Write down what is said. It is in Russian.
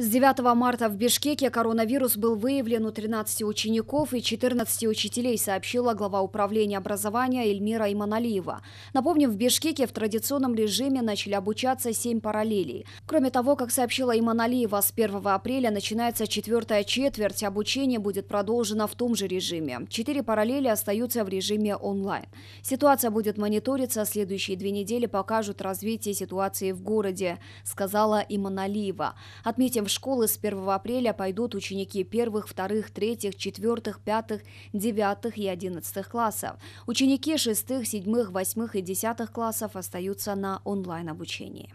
С 9 марта в Бишкеке коронавирус был выявлен у 13 учеников и 14 учителей, сообщила глава управления образования Эльмира Иманалиева. Напомним, в Бишкеке в традиционном режиме начали обучаться 7 параллелей. Кроме того, как сообщила Иманалиева, с 1 апреля начинается четвертая четверть, обучение будет продолжено в том же режиме. Четыре параллели остаются в режиме онлайн. Ситуация будет мониториться, следующие две недели покажут развитие ситуации в городе, сказала Иманалиева. Отметим, школы с 1 апреля пойдут ученики первых, вторых, третьих, четвертых, пятых, девятых и одиннадцатых классов. Ученики шестых, седьмых, восьмых и десятых классов остаются на онлайн-обучении.